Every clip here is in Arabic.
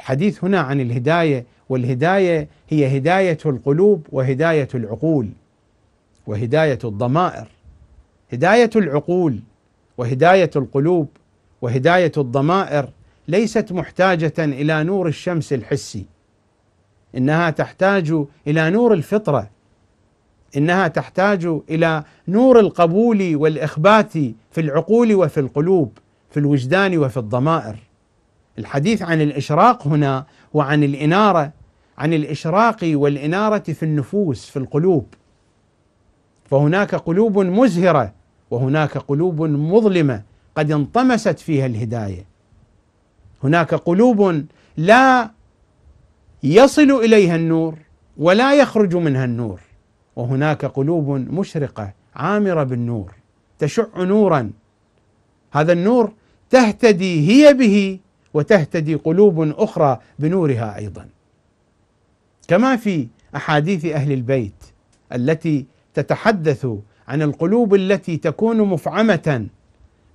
الحديث هنا عن الهدايه والهدايه هي هدايه القلوب وهدايه العقول وهدايه الضمائر هدايه العقول وهدايه القلوب وهدايه الضمائر ليست محتاجه الى نور الشمس الحسي انها تحتاج الى نور الفطره انها تحتاج الى نور القبول والاخبات في العقول وفي القلوب في الوجدان وفي الضمائر الحديث عن الإشراق هنا وعن الإنارة عن الإشراق والإنارة في النفوس في القلوب فهناك قلوب مزهرة وهناك قلوب مظلمة قد انطمست فيها الهداية هناك قلوب لا يصل إليها النور ولا يخرج منها النور وهناك قلوب مشرقة عامرة بالنور تشع نورا هذا النور تهتدي هي به وتهتدي قلوب اخرى بنورها ايضا. كما في احاديث اهل البيت التي تتحدث عن القلوب التي تكون مفعمه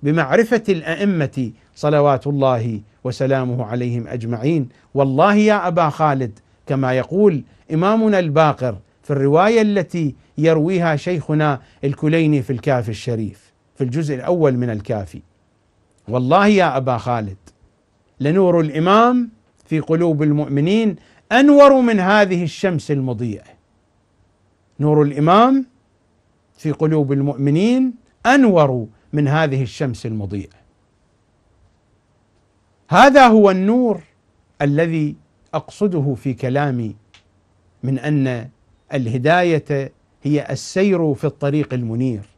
بمعرفه الائمه صلوات الله وسلامه عليهم اجمعين، والله يا ابا خالد كما يقول امامنا الباقر في الروايه التي يرويها شيخنا الكليني في الكافي الشريف في الجزء الاول من الكافي. والله يا ابا خالد لنور الامام في قلوب المؤمنين انور من هذه الشمس المضيئه نور الامام في قلوب المؤمنين انور من هذه الشمس المضيئه هذا هو النور الذي اقصده في كلامي من ان الهدايه هي السير في الطريق المنير